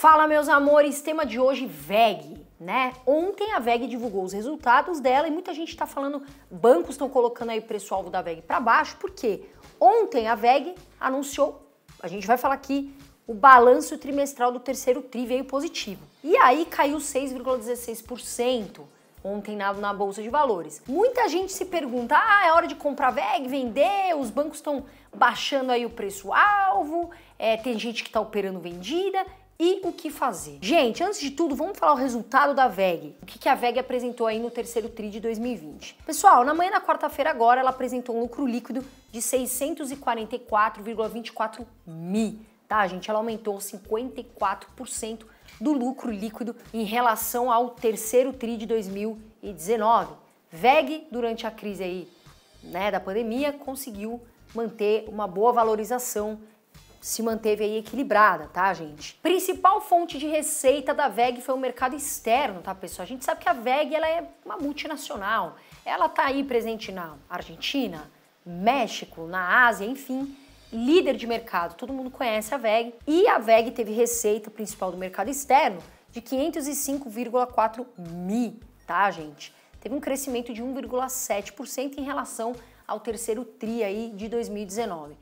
Fala meus amores, tema de hoje VEG, né? Ontem a VEG divulgou os resultados dela e muita gente está falando, bancos estão colocando aí o preço-alvo da VEG para baixo, porque ontem a VEG anunciou, a gente vai falar aqui, o balanço trimestral do terceiro TRI veio positivo. E aí caiu 6,16% ontem na, na, Bolsa de Valores. Muita gente se pergunta, ah, é hora de comprar VEG, vender, os bancos estão baixando aí o preço-alvo, é, tem gente que está operando vendida e o que fazer. Gente, antes de tudo, vamos falar o resultado da VEG. O que a VEG apresentou aí no terceiro TRI de 2020. Pessoal, na manhã da quarta-feira agora, ela apresentou um lucro líquido de 644,24 mi. Tá, gente? Ela aumentou 54% do lucro líquido em relação ao terceiro TRI de 2019. VEG, durante a crise aí, né, da pandemia, conseguiu manter uma boa valorização se manteve aí equilibrada, tá, gente? Principal fonte de receita da VEG foi o mercado externo, tá, pessoal? A gente sabe que a VEG ela é uma multinacional. Ela tá aí presente na Argentina, México, na Ásia, enfim, líder de mercado. Todo mundo conhece a VEG. E a VEG teve receita principal do mercado externo de 505,4 mi, tá, gente? Teve um crescimento de 1,7% em relação ao terceiro TRI aí de 2019.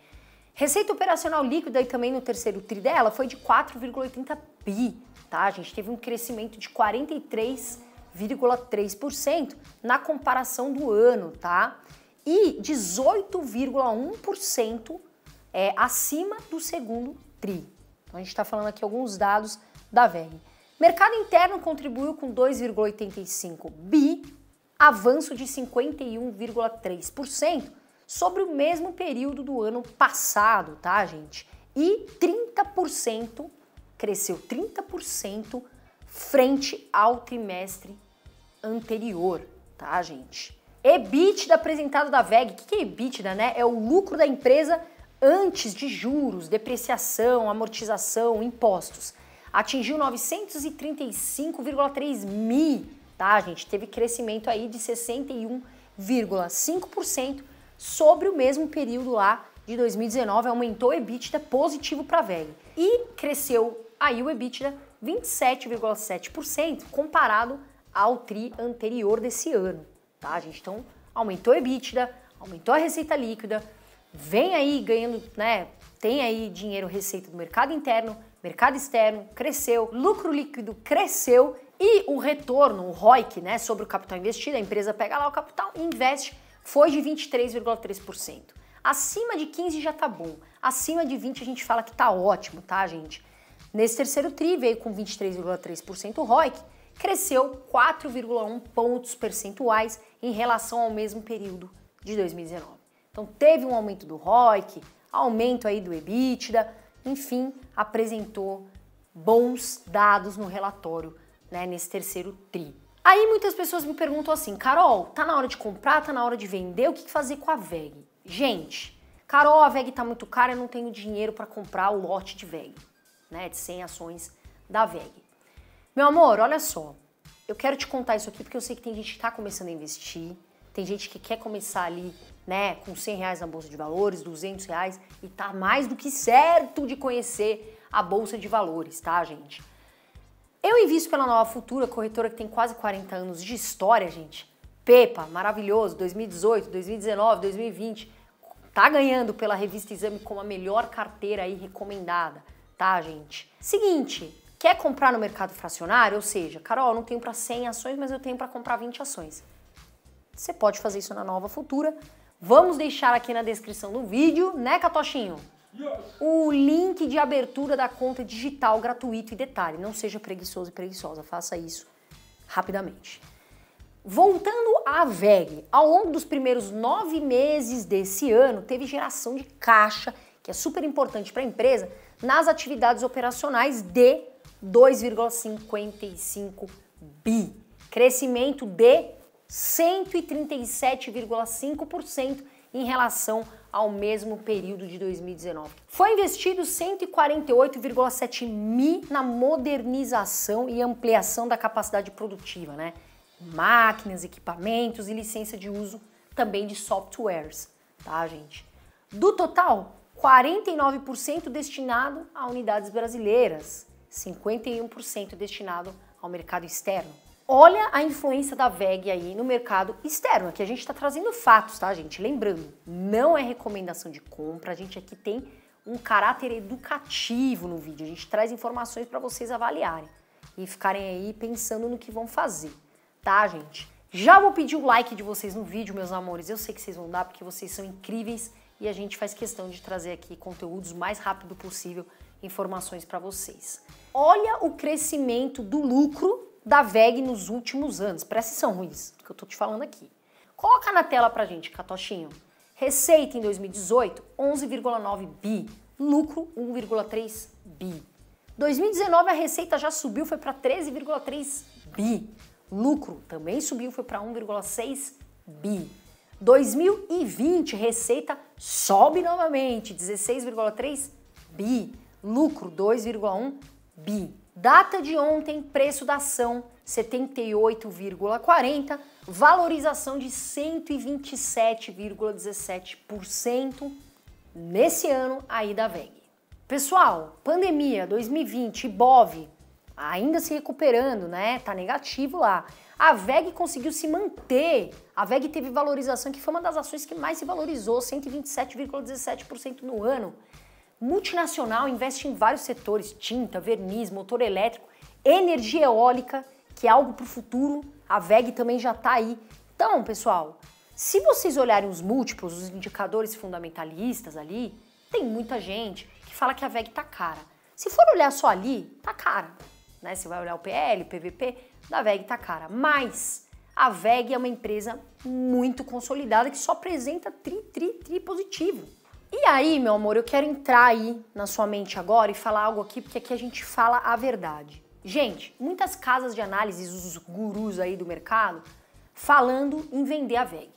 Receita operacional líquida e também no terceiro tri dela foi de 4,80 bi, tá? A gente teve um crescimento de 43,3% na comparação do ano, tá? E 18,1% é acima do segundo tri. Então a gente está falando aqui alguns dados da VEG. Mercado interno contribuiu com 2,85 bi, avanço de 51,3%, sobre o mesmo período do ano passado, tá, gente? E 30% cresceu 30% frente ao trimestre anterior, tá, gente? EBITDA apresentado da VEG, o que é EBITDA, né, né? É o lucro da empresa antes de juros, depreciação, amortização, impostos. Atingiu 935,3 mil, tá, gente? Teve crescimento aí de 61,5% sobre o mesmo período lá de 2019, aumentou o EBITDA positivo para a VEG. E cresceu aí o EBITDA 27,7% comparado ao tri anterior desse ano, tá, gente? Então, aumentou o EBITDA, aumentou a receita líquida, vem aí ganhando, né, tem aí dinheiro, receita do mercado interno, mercado externo, cresceu, lucro líquido cresceu e o retorno, o ROIC, né, sobre o capital investido, a empresa pega lá o capital e investe foi de 23,3%. Acima de 15 já tá bom. Acima de 20 a gente fala que tá ótimo, tá, gente? Nesse terceiro tri veio com 23,3% o ROIC, cresceu 4,1 pontos percentuais em relação ao mesmo período de 2019. Então teve um aumento do ROIC, aumento aí do EBITDA, enfim, apresentou bons dados no relatório né, nesse terceiro tri. Aí muitas pessoas me perguntam assim, Carol, tá na hora de comprar, tá na hora de vender, o que fazer com a VEG? Gente, Carol, a VEG tá muito cara, eu não tenho dinheiro para comprar o lote de VEG, né, de 100 ações da VEG. Meu amor, olha só, eu quero te contar isso aqui porque eu sei que tem gente que tá começando a investir, tem gente que quer começar ali, né, com 100 reais na bolsa de valores, 200 reais, e tá mais do que certo de conhecer a bolsa de valores, tá, gente? Eu invisto pela Nova Futura, corretora que tem quase 40 anos de história, gente. Pepa, maravilhoso, 2018, 2019, 2020. Tá ganhando pela revista Exame como a melhor carteira aí recomendada, tá, gente? Seguinte, quer comprar no mercado fracionário? Ou seja, Carol, não tenho para 100 ações, mas eu tenho para comprar 20 ações. Você pode fazer isso na Nova Futura. Vamos deixar aqui na descrição do vídeo, né, Catochinho? o link de abertura da conta digital gratuito e detalhe, não seja preguiçoso e preguiçosa, faça isso rapidamente. Voltando à VEG, ao longo dos primeiros nove meses desse ano, teve geração de caixa, que é super importante para a empresa, nas atividades operacionais de 2,55 bi. Crescimento de 137,5% em relação ao mesmo período de 2019. Foi investido 148,7 mil na modernização e ampliação da capacidade produtiva, né? Máquinas, equipamentos e licença de uso também de softwares, tá, gente? Do total, 49% destinado a unidades brasileiras, 51% destinado ao mercado externo. Olha a influência da VEG aí no mercado externo. Aqui a gente está trazendo fatos, tá, gente? Lembrando, não é recomendação de compra, a gente aqui tem um caráter educativo no vídeo. A gente traz informações para vocês avaliarem e ficarem aí pensando no que vão fazer, tá, gente? Já vou pedir o like de vocês no vídeo, meus amores. Eu sei que vocês vão dar porque vocês são incríveis e a gente faz questão de trazer aqui conteúdos mais rápido possível, informações para vocês. Olha o crescimento do lucro da VEG nos últimos anos. Presta atenção, Ruiz, do que eu tô te falando aqui. Coloca na tela pra gente, Catochinho. Receita em 2018, 11,9 bi. Lucro, 1,3 bi. 2019 a receita já subiu, foi para 13,3 bi. Lucro também subiu, foi para 1,6 bi. 2020 receita sobe novamente, 16,3 bi. Lucro 2,1 bi. Data de ontem, preço da ação 78,40, valorização de 127,17% nesse ano aí da VEG. Pessoal, pandemia 2020, BOV ainda se recuperando, né? Tá negativo lá. A VEG conseguiu se manter. A VEG teve valorização que foi uma das ações que mais se valorizou, 127,17% no ano. Multinacional investe em vários setores: tinta, verniz, motor elétrico, energia eólica, que é algo para o futuro. A VEG também já está aí. Então, pessoal, se vocês olharem os múltiplos, os indicadores fundamentalistas ali, tem muita gente que fala que a VEG está cara. Se for olhar só ali, tá cara. Né? Você vai olhar o PL, o PVP, da VEG tá cara. Mas a VEG é uma empresa muito consolidada que só apresenta tri, tri, tri positivo. E aí, meu amor, eu quero entrar aí na sua mente agora e falar algo aqui, porque aqui a gente fala a verdade. Gente, muitas casas de análise, os gurus aí do mercado, falando em vender a VEG.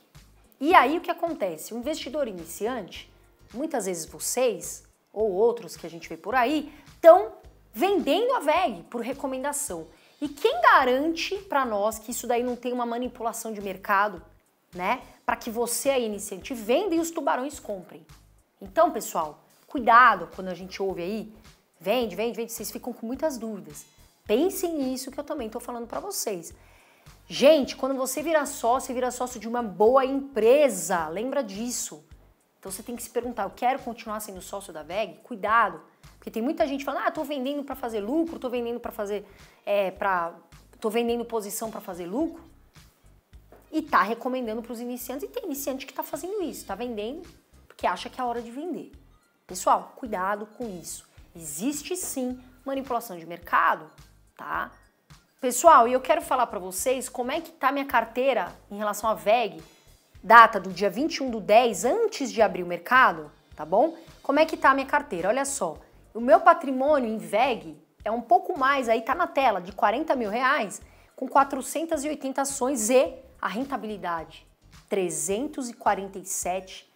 E aí o que acontece? O investidor iniciante, muitas vezes vocês ou outros que a gente vê por aí, estão vendendo a VEG por recomendação. E quem garante para nós que isso daí não tem uma manipulação de mercado, né? Para que você aí iniciante venda e os tubarões comprem. Então, pessoal, cuidado quando a gente ouve aí, vende, vende, vende, vocês ficam com muitas dúvidas. Pensem nisso que eu também estou falando para vocês. Gente, quando você virar sócio, você vira sócio de uma boa empresa, lembra disso. Então você tem que se perguntar, eu quero continuar sendo sócio da VEG? Cuidado, porque tem muita gente falando, ah, estou vendendo para fazer lucro, estou vendendo para fazer, é, para, tô vendendo posição para fazer lucro. E tá recomendando para os iniciantes, e tem iniciante que está fazendo isso, está vendendo porque acha que é a hora de vender. Pessoal, cuidado com isso. Existe sim manipulação de mercado, tá? Pessoal, e eu quero falar para vocês como é que tá minha carteira em relação à VEG, data do dia 21 do 10, antes de abrir o mercado, tá bom? Como é que tá minha carteira? Olha só, o meu patrimônio em VEG é um pouco mais, aí tá na tela, de 40 mil reais, com 480 ações e a rentabilidade, 347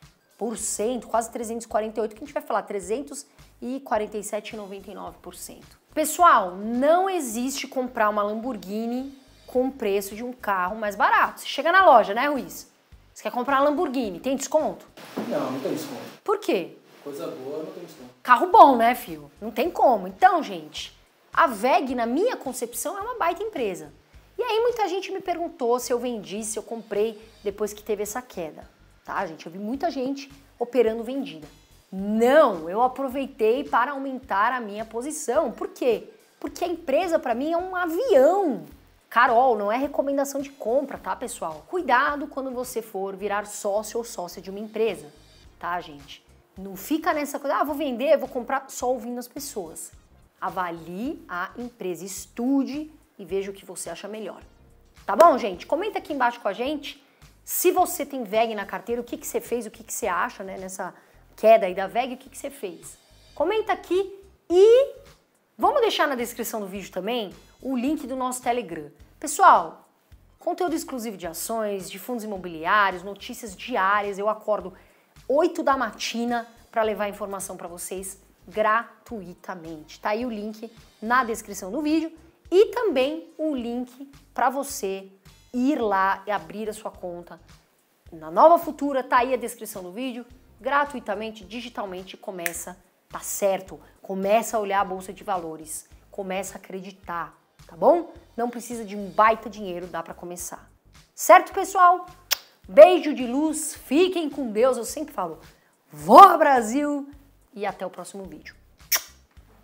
quase 348, que a gente vai falar 347,99%. Pessoal, não existe comprar uma Lamborghini com o preço de um carro mais barato. Você chega na loja, né, Ruiz? Você quer comprar uma Lamborghini, tem desconto? Não, não tem desconto. Por quê? Coisa boa, não tem desconto. Carro bom, né, filho? Não tem como. Então, gente, a VEG, na minha concepção, é uma baita empresa. E aí muita gente me perguntou se eu vendi, se eu comprei depois que teve essa queda tá, gente? Eu vi muita gente operando vendida. Não, eu aproveitei para aumentar a minha posição. Por quê? Porque a empresa para mim é um avião. Carol, não é recomendação de compra, tá, pessoal? Cuidado quando você for virar sócio ou sócia de uma empresa, tá, gente? Não fica nessa coisa, ah, vou vender, vou comprar só ouvindo as pessoas. Avalie a empresa, estude e veja o que você acha melhor. Tá bom, gente? Comenta aqui embaixo com a gente se você tem VEG na carteira, o que, que você fez, o que, que você acha né, nessa queda aí da VEG, o que, que você fez? Comenta aqui e vamos deixar na descrição do vídeo também o link do nosso Telegram. Pessoal, conteúdo exclusivo de ações, de fundos imobiliários, notícias diárias, eu acordo 8 da matina para levar informação para vocês gratuitamente. Tá aí o link na descrição do vídeo e também o link para você ir lá e abrir a sua conta na Nova Futura, tá aí a descrição do vídeo, gratuitamente, digitalmente, começa, tá certo, começa a olhar a bolsa de valores, começa a acreditar, tá bom? Não precisa de um baita dinheiro, dá para começar. Certo, pessoal? Beijo de luz, fiquem com Deus, eu sempre falo, Vou Brasil e até o próximo vídeo.